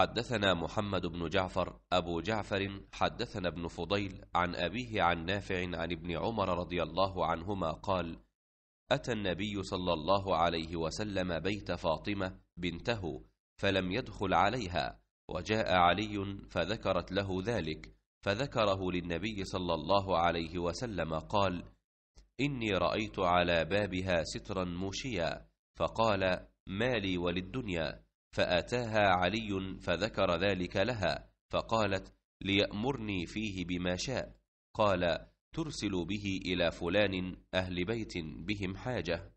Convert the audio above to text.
حدثنا محمد بن جعفر أبو جعفر حدثنا ابن فضيل عن أبيه عن نافع عن ابن عمر رضي الله عنهما قال أتى النبي صلى الله عليه وسلم بيت فاطمة بنته فلم يدخل عليها وجاء علي فذكرت له ذلك فذكره للنبي صلى الله عليه وسلم قال إني رأيت على بابها سترا موشيا فقال ما لي وللدنيا فاتاها علي فذكر ذلك لها فقالت ليامرني فيه بما شاء قال ترسل به الى فلان اهل بيت بهم حاجه